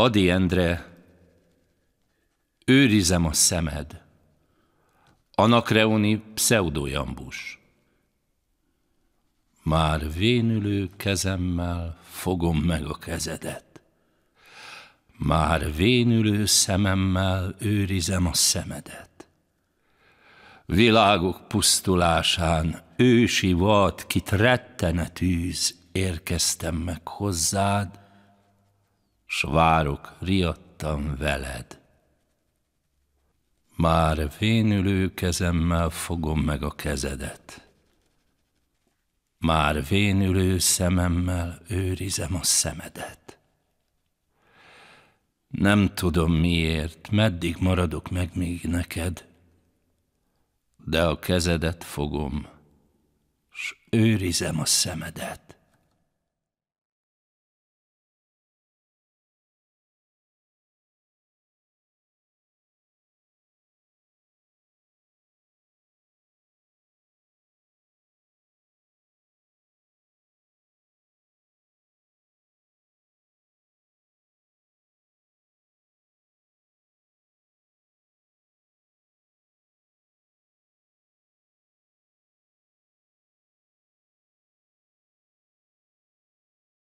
Adi Endre, őrizem a szemed. Anakreoni pseudojambus. Már vénülő kezemmel fogom meg a kezedet. Már vénülő szememmel őrizem a szemedet. Világok pusztulásán ősi vad, kit rettenetűz, érkeztem meg hozzád, s várok, riadtam veled. Már vénülő kezemmel fogom meg a kezedet. Már vénülő szememmel őrizem a szemedet. Nem tudom miért, meddig maradok meg még neked, de a kezedet fogom, s őrizem a szemedet.